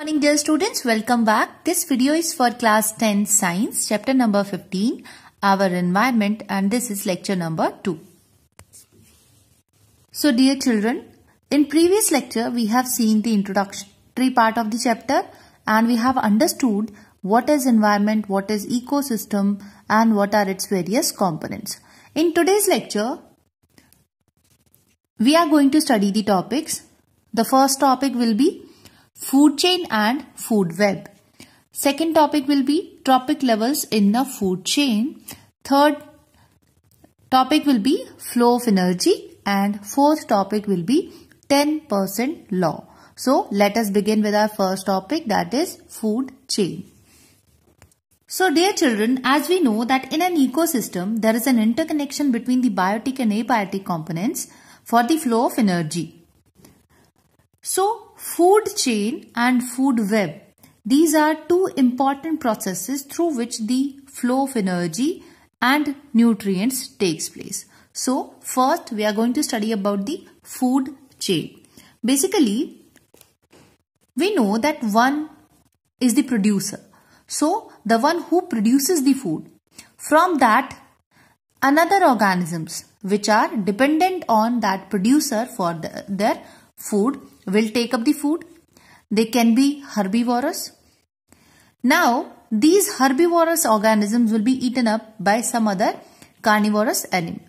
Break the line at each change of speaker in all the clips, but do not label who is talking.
Morning dear students, welcome back. This video is for class 10 science, chapter number 15, our environment and this is lecture number 2. So dear children, in previous lecture we have seen the introductory part of the chapter and we have understood what is environment, what is ecosystem and what are its various components. In today's lecture, we are going to study the topics. The first topic will be food chain and food web. Second topic will be tropic levels in the food chain. Third topic will be flow of energy and fourth topic will be 10% law. So let us begin with our first topic that is food chain. So dear children, as we know that in an ecosystem, there is an interconnection between the biotic and abiotic components for the flow of energy. So Food chain and food web. These are two important processes through which the flow of energy and nutrients takes place. So first we are going to study about the food chain. Basically we know that one is the producer. So the one who produces the food. From that another organisms which are dependent on that producer for the, their food will take up the food. They can be herbivorous. Now, these herbivorous organisms will be eaten up by some other carnivorous animal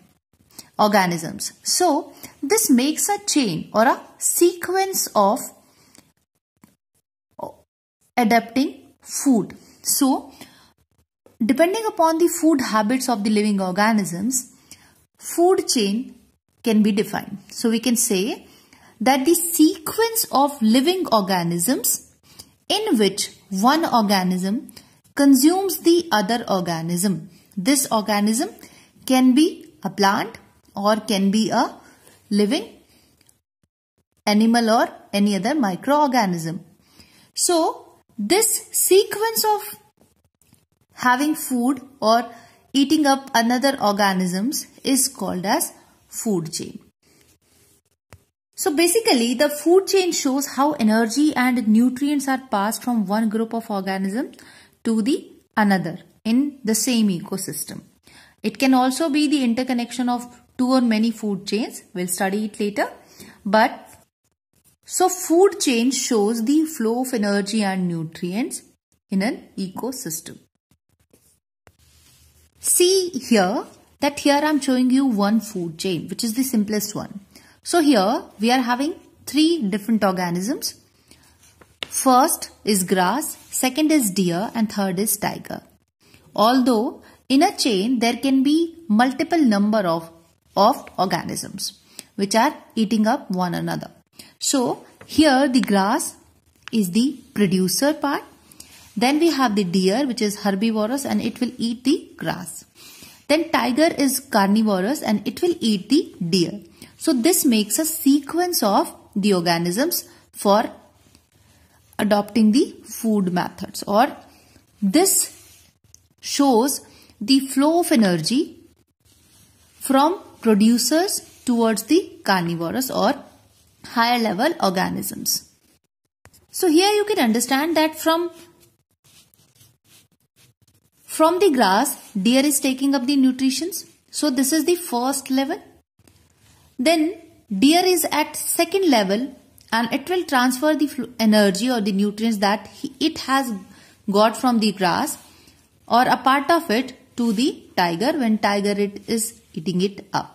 organisms. So, this makes a chain or a sequence of adapting food. So, depending upon the food habits of the living organisms, food chain can be defined. So, we can say that the sequence of living organisms in which one organism consumes the other organism. This organism can be a plant or can be a living animal or any other microorganism. So, this sequence of having food or eating up another organisms is called as food chain. So basically the food chain shows how energy and nutrients are passed from one group of organisms to the another in the same ecosystem. It can also be the interconnection of two or many food chains. We'll study it later. But so food chain shows the flow of energy and nutrients in an ecosystem. See here that here I'm showing you one food chain which is the simplest one. So here we are having three different organisms. First is grass, second is deer and third is tiger. Although in a chain there can be multiple number of, of organisms which are eating up one another. So here the grass is the producer part. Then we have the deer which is herbivorous and it will eat the grass. Then tiger is carnivorous and it will eat the deer. So this makes a sequence of the organisms for adopting the food methods or this shows the flow of energy from producers towards the carnivorous or higher level organisms. So here you can understand that from from the grass, deer is taking up the nutrients. So this is the first level. Then deer is at second level and it will transfer the energy or the nutrients that it has got from the grass or a part of it to the tiger when tiger it is eating it up.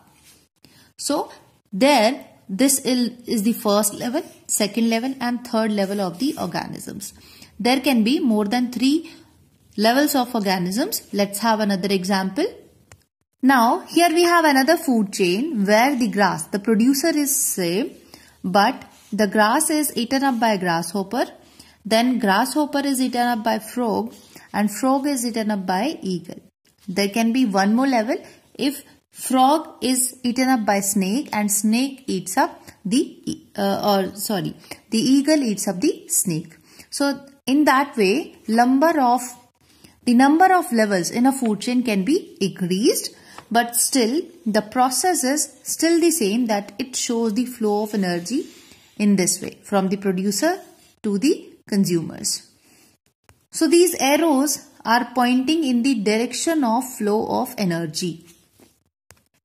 So there this is the first level, second level and third level of the organisms. There can be more than three levels of organisms. Let's have another example. Now here we have another food chain where the grass, the producer is same but the grass is eaten up by grasshopper then grasshopper is eaten up by frog and frog is eaten up by eagle. There can be one more level if frog is eaten up by snake and snake eats up the uh, or sorry the eagle eats up the snake. So in that way number of the number of levels in a food chain can be increased but still, the process is still the same that it shows the flow of energy in this way from the producer to the consumers. So these arrows are pointing in the direction of flow of energy.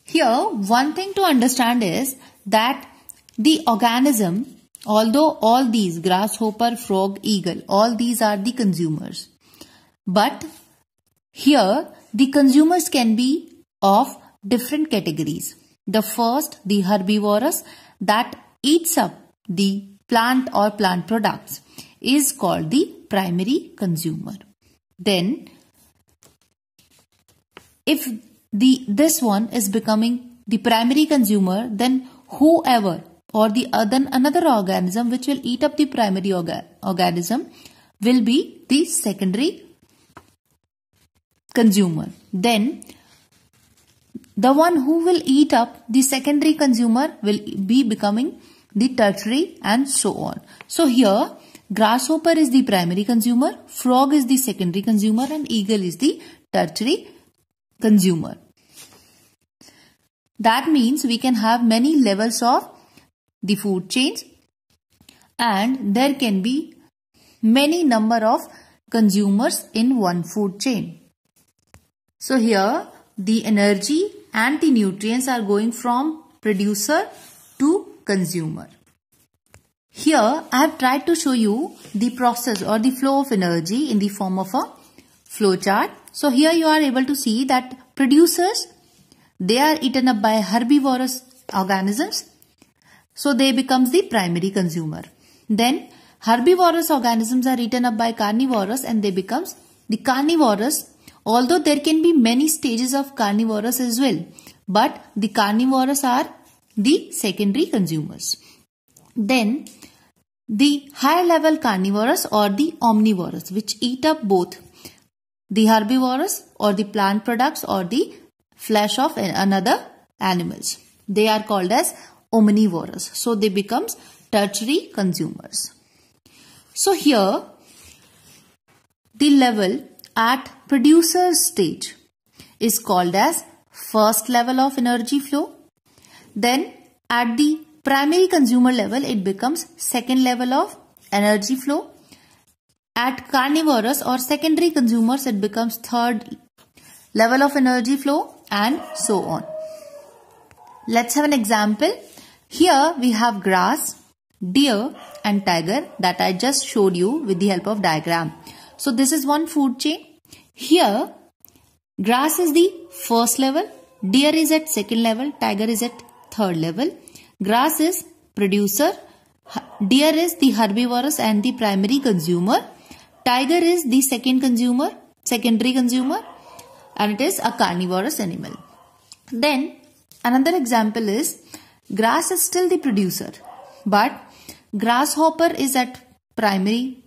Here, one thing to understand is that the organism, although all these grasshopper, frog, eagle, all these are the consumers. But here, the consumers can be of different categories. The first, the herbivorous that eats up the plant or plant products is called the primary consumer. Then, if the this one is becoming the primary consumer, then whoever or the other another organism which will eat up the primary orga, organism will be the secondary consumer. Then the one who will eat up the secondary consumer will be becoming the tertiary and so on. So here grasshopper is the primary consumer, frog is the secondary consumer and eagle is the tertiary consumer. That means we can have many levels of the food chains and there can be many number of consumers in one food chain. So here the energy anti-nutrients are going from producer to consumer. Here I have tried to show you the process or the flow of energy in the form of a flow chart. So here you are able to see that producers, they are eaten up by herbivorous organisms. So they becomes the primary consumer. Then herbivorous organisms are eaten up by carnivorous and they becomes the carnivorous Although there can be many stages of carnivores as well, but the carnivores are the secondary consumers. Then the higher level carnivores or the omnivores which eat up both the herbivores or the plant products or the flesh of another animals. They are called as omnivorous. So they becomes tertiary consumers. So here the level at producer stage is called as first level of energy flow. Then at the primary consumer level it becomes second level of energy flow. At carnivorous or secondary consumers it becomes third level of energy flow and so on. Let's have an example. Here we have grass, deer and tiger that I just showed you with the help of diagram. So this is one food chain. Here, grass is the first level, deer is at second level, tiger is at third level. Grass is producer, deer is the herbivorous and the primary consumer, tiger is the second consumer, secondary consumer and it is a carnivorous animal. Then another example is grass is still the producer but grasshopper is at primary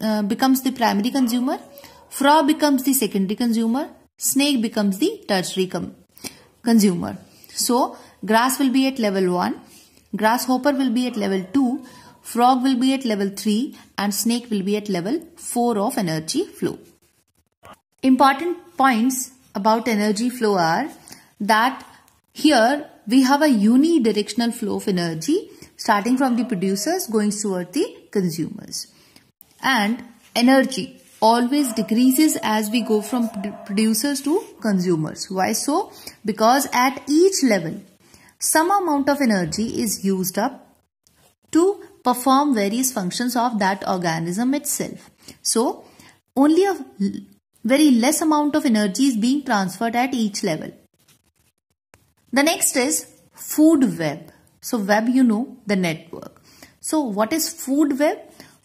uh, becomes the primary consumer, frog becomes the secondary consumer, snake becomes the tertiary consumer. So, grass will be at level 1, grasshopper will be at level 2, frog will be at level 3 and snake will be at level 4 of energy flow. Important points about energy flow are that here we have a unidirectional flow of energy starting from the producers going toward the consumers and energy always decreases as we go from producers to consumers. Why so? Because at each level, some amount of energy is used up to perform various functions of that organism itself. So, only a very less amount of energy is being transferred at each level. The next is food web. So web you know the network. So what is food web?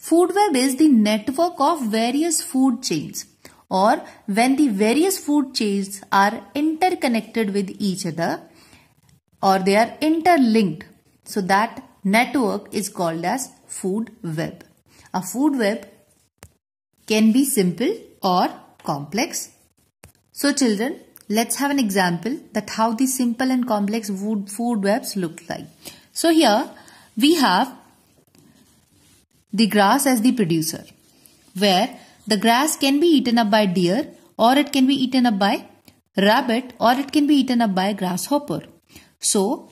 Food web is the network of various food chains or when the various food chains are interconnected with each other or they are interlinked. So that network is called as food web. A food web can be simple or complex. So children, let's have an example that how the simple and complex food, food webs look like. So here we have the grass as the producer, where the grass can be eaten up by deer or it can be eaten up by rabbit or it can be eaten up by grasshopper. So,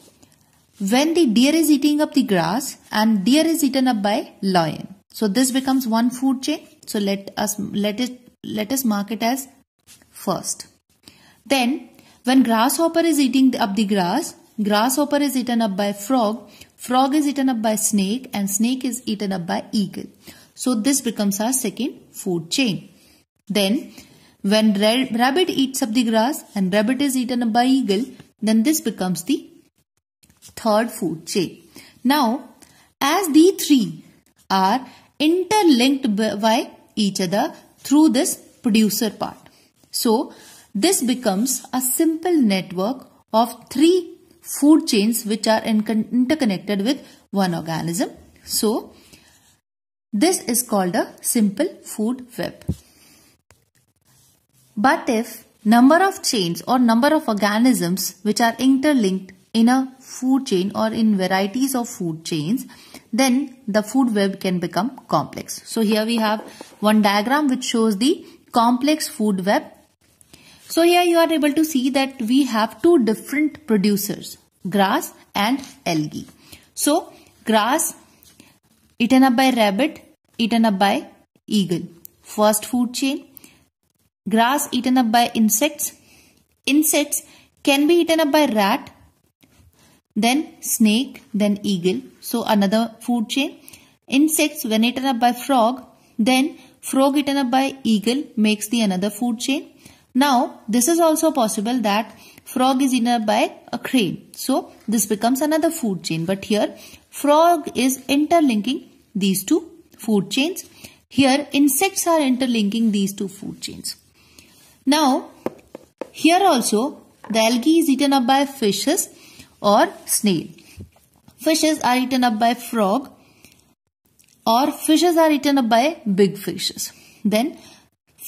when the deer is eating up the grass and deer is eaten up by lion. So this becomes one food chain. So let us let it let us mark it as first. Then when grasshopper is eating up the grass Grasshopper is eaten up by frog. Frog is eaten up by snake and snake is eaten up by eagle. So this becomes our second food chain. Then when rabbit eats up the grass and rabbit is eaten up by eagle, then this becomes the third food chain. Now as the three are interlinked by each other through this producer part. So this becomes a simple network of three food chains which are in interconnected with one organism. So, this is called a simple food web. But if number of chains or number of organisms which are interlinked in a food chain or in varieties of food chains, then the food web can become complex. So here we have one diagram which shows the complex food web so here you are able to see that we have two different producers, grass and algae. So grass eaten up by rabbit, eaten up by eagle. First food chain. Grass eaten up by insects. Insects can be eaten up by rat, then snake, then eagle. So another food chain. Insects when eaten up by frog, then frog eaten up by eagle makes the another food chain now, this is also possible that frog is eaten by a crane. So, this becomes another food chain. But here, frog is interlinking these two food chains. Here, insects are interlinking these two food chains. Now, here also, the algae is eaten up by fishes or snail. Fishes are eaten up by frog or fishes are eaten up by big fishes. Then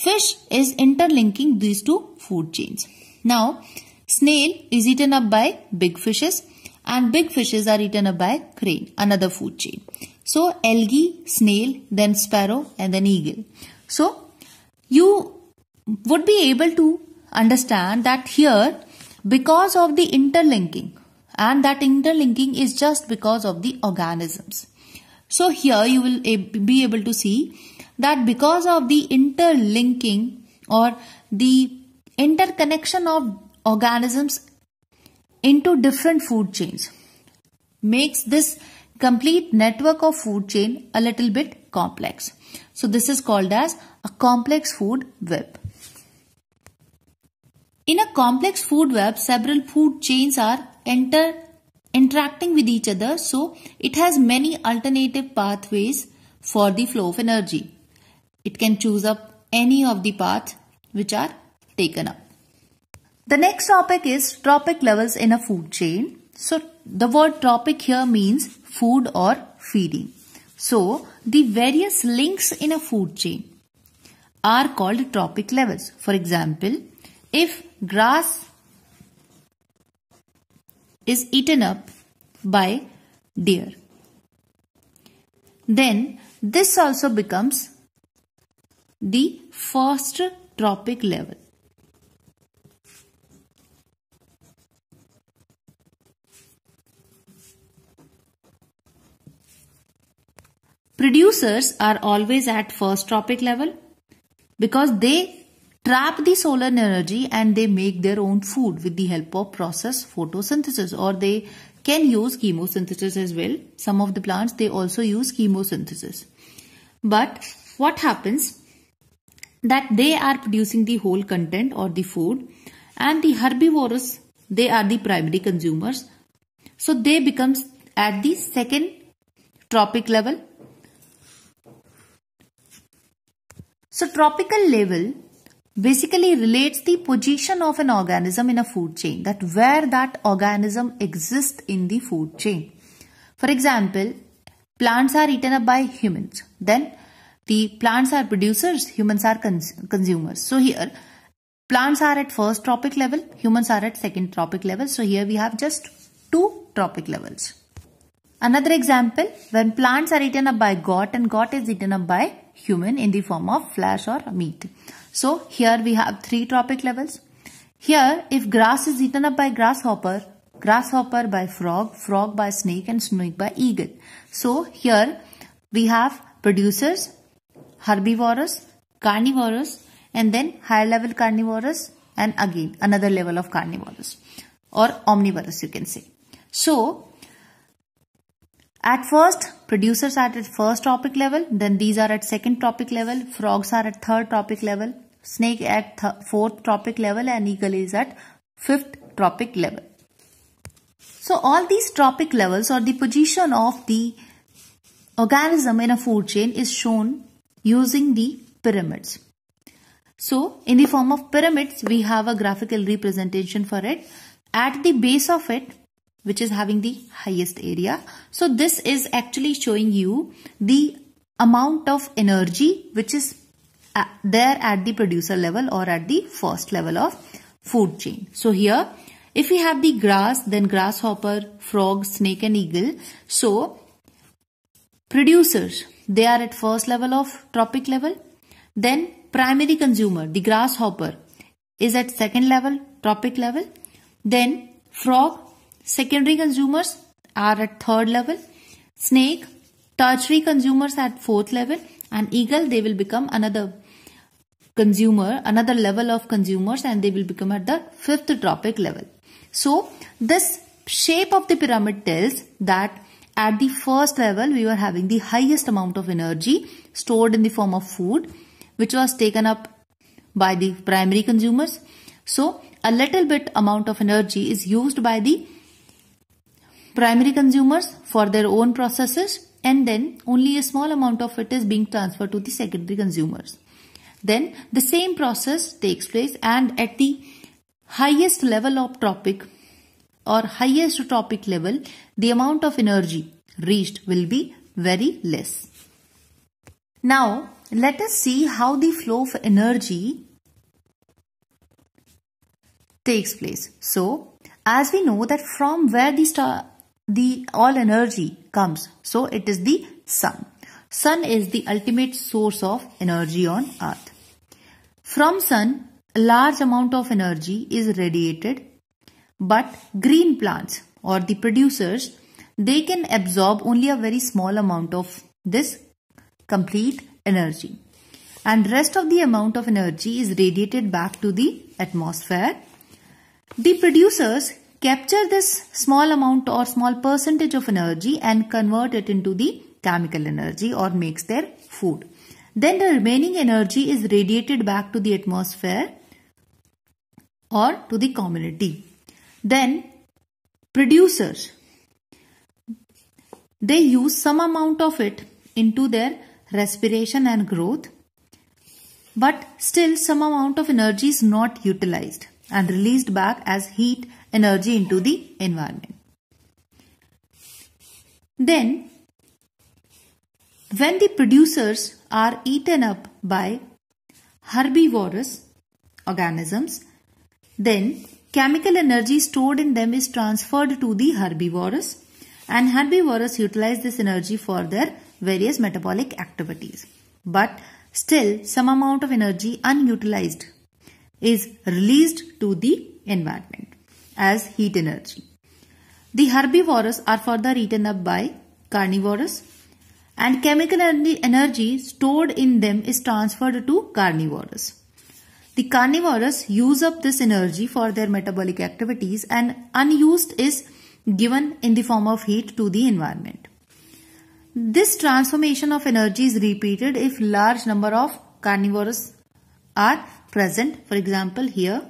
Fish is interlinking these two food chains. Now, snail is eaten up by big fishes and big fishes are eaten up by crane, another food chain. So, algae, snail, then sparrow and then eagle. So, you would be able to understand that here because of the interlinking and that interlinking is just because of the organisms. So here you will be able to see that because of the interlinking or the interconnection of organisms into different food chains makes this complete network of food chain a little bit complex. So this is called as a complex food web. In a complex food web, several food chains are inter interacting with each other so it has many alternative pathways for the flow of energy. It can choose up any of the paths which are taken up. The next topic is tropic levels in a food chain. So the word tropic here means food or feeding. So the various links in a food chain are called tropic levels. For example, if grass is eaten up by deer, then this also becomes the first tropic level. Producers are always at first tropic level because they trap the solar energy and they make their own food with the help of process photosynthesis or they can use chemosynthesis as well. Some of the plants they also use chemosynthesis. But what happens that they are producing the whole content or the food and the herbivores they are the primary consumers so they becomes at the second tropic level so tropical level basically relates the position of an organism in a food chain that where that organism exists in the food chain for example plants are eaten up by humans then the plants are producers, humans are cons consumers. So here, plants are at first tropic level, humans are at second tropic level. So here we have just two tropic levels. Another example, when plants are eaten up by goat and goat is eaten up by human in the form of flesh or meat. So here we have three tropic levels. Here, if grass is eaten up by grasshopper, grasshopper by frog, frog by snake and snake by eagle. So here we have producers, herbivorous, carnivorous and then higher level carnivorous and again another level of carnivorous or omnivorous you can say. So at first producers are at first topic level then these are at second topic level frogs are at third topic level snake at fourth topic level and eagle is at fifth tropic level. So all these tropic levels or the position of the organism in a food chain is shown using the pyramids. So in the form of pyramids, we have a graphical representation for it. At the base of it, which is having the highest area. So this is actually showing you the amount of energy which is uh, there at the producer level or at the first level of food chain. So here, if we have the grass, then grasshopper, frog, snake and eagle. So producers they are at first level of tropic level. Then primary consumer, the grasshopper, is at second level, tropic level. Then frog, secondary consumers are at third level. Snake, tertiary consumers at fourth level. And eagle, they will become another consumer, another level of consumers and they will become at the fifth tropic level. So this shape of the pyramid tells that at the first level we were having the highest amount of energy stored in the form of food which was taken up by the primary consumers. So a little bit amount of energy is used by the primary consumers for their own processes and then only a small amount of it is being transferred to the secondary consumers. Then the same process takes place and at the highest level of tropic or highest topic level, the amount of energy reached will be very less. Now, let us see how the flow of energy takes place. So, as we know that from where the star, the all energy comes, so it is the sun. Sun is the ultimate source of energy on earth. From sun, a large amount of energy is radiated but green plants or the producers, they can absorb only a very small amount of this complete energy. And rest of the amount of energy is radiated back to the atmosphere. The producers capture this small amount or small percentage of energy and convert it into the chemical energy or makes their food. Then the remaining energy is radiated back to the atmosphere or to the community. Then producers, they use some amount of it into their respiration and growth but still some amount of energy is not utilized and released back as heat energy into the environment. Then when the producers are eaten up by herbivorous organisms, then Chemical energy stored in them is transferred to the herbivores and herbivores utilize this energy for their various metabolic activities. But still some amount of energy unutilized is released to the environment as heat energy. The herbivores are further eaten up by carnivores and chemical energy stored in them is transferred to carnivores. The carnivores use up this energy for their metabolic activities and unused is given in the form of heat to the environment. This transformation of energy is repeated if large number of carnivores are present. For example, here.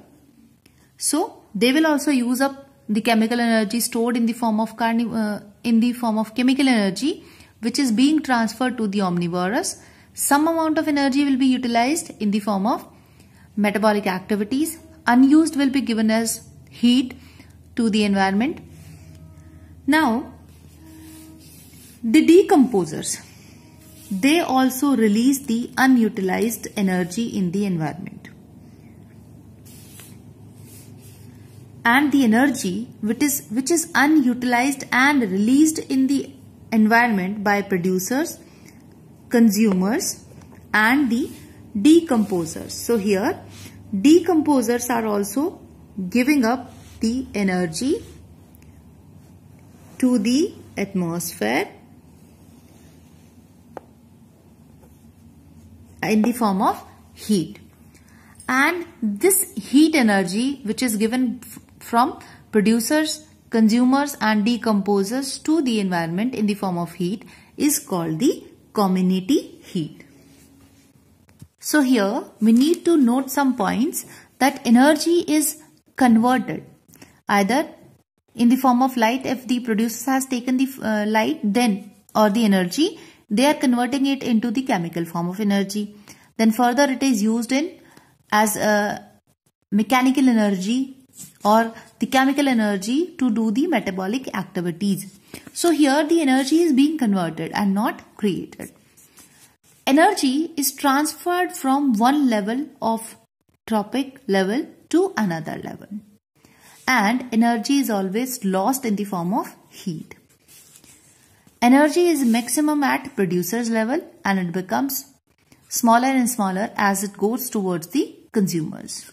So they will also use up the chemical energy stored in the form of uh, in the form of chemical energy, which is being transferred to the omnivorous. Some amount of energy will be utilized in the form of metabolic activities. Unused will be given as heat to the environment. Now, the decomposers, they also release the unutilized energy in the environment. And the energy which is, which is unutilized and released in the environment by producers, consumers and the decomposers. So here decomposers are also giving up the energy to the atmosphere in the form of heat and this heat energy which is given from producers consumers and decomposers to the environment in the form of heat is called the community heat so here we need to note some points that energy is converted either in the form of light if the producer has taken the uh, light then or the energy they are converting it into the chemical form of energy. Then further it is used in as a mechanical energy or the chemical energy to do the metabolic activities. So here the energy is being converted and not created energy is transferred from one level of tropic level to another level. And energy is always lost in the form of heat. Energy is maximum at producer's level and it becomes smaller and smaller as it goes towards the consumers.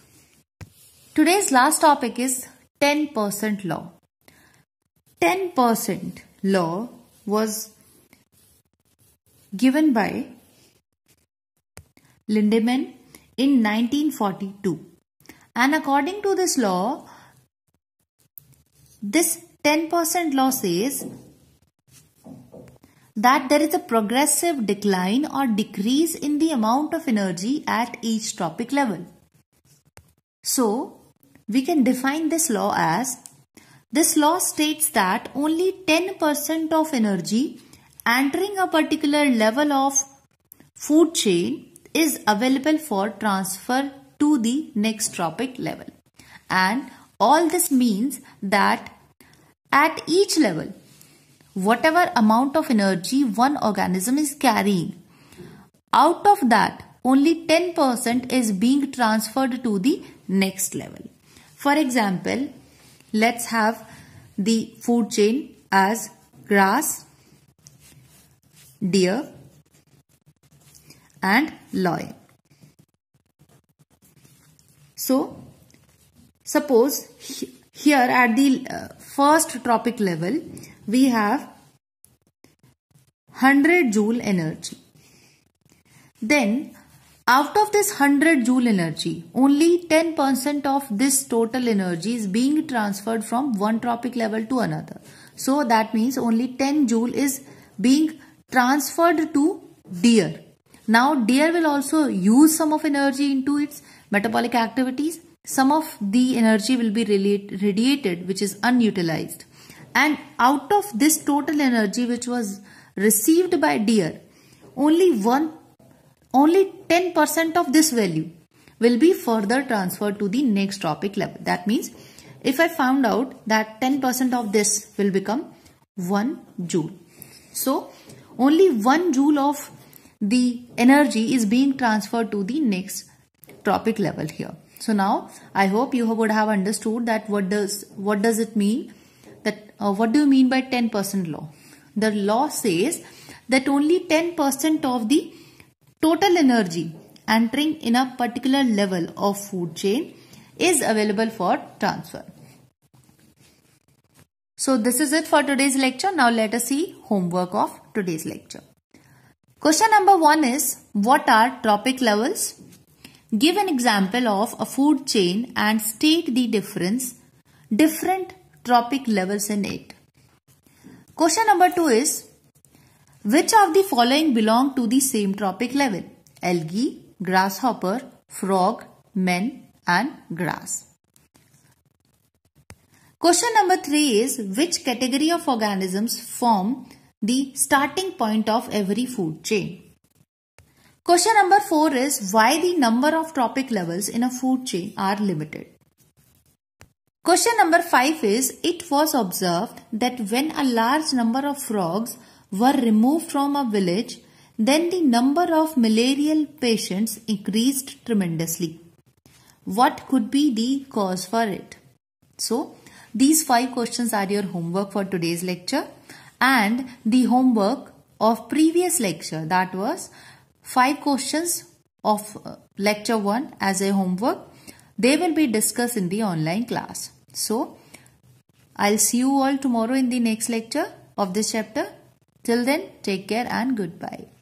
Today's last topic is 10% law. 10% law was given by Lindemann in 1942. And according to this law, this 10% law says that there is a progressive decline or decrease in the amount of energy at each topic level. So, we can define this law as this law states that only 10% of energy entering a particular level of food chain is available for transfer to the next tropic level. And all this means that at each level, whatever amount of energy one organism is carrying, out of that only 10% is being transferred to the next level. For example, let's have the food chain as grass, deer, and loy. So, suppose here at the uh, first tropic level, we have 100 joule energy. Then, out of this 100 joule energy, only 10% of this total energy is being transferred from one tropic level to another. So, that means only 10 joule is being transferred to deer. Now deer will also use some of energy into its metabolic activities. Some of the energy will be radiated which is unutilized. And out of this total energy which was received by deer, only one, only 10% of this value will be further transferred to the next tropic level. That means if I found out that 10% of this will become 1 joule. So only 1 joule of the energy is being transferred to the next tropic level here. So now I hope you would have understood that what does what does it mean that uh, what do you mean by 10% law? The law says that only 10% of the total energy entering in a particular level of food chain is available for transfer. So this is it for today's lecture. Now let us see homework of today's lecture. Question number one is what are tropic levels? Give an example of a food chain and state the difference, different tropic levels in it. Question number two is which of the following belong to the same tropic level? Algae, grasshopper, frog, men and grass. Question number 3 is which category of organisms form the starting point of every food chain. Question number 4 is why the number of tropic levels in a food chain are limited. Question number 5 is it was observed that when a large number of frogs were removed from a village, then the number of malarial patients increased tremendously. What could be the cause for it? So, these five questions are your homework for today's lecture and the homework of previous lecture that was five questions of uh, lecture 1 as a homework they will be discussed in the online class so i'll see you all tomorrow in the next lecture of this chapter till then take care and goodbye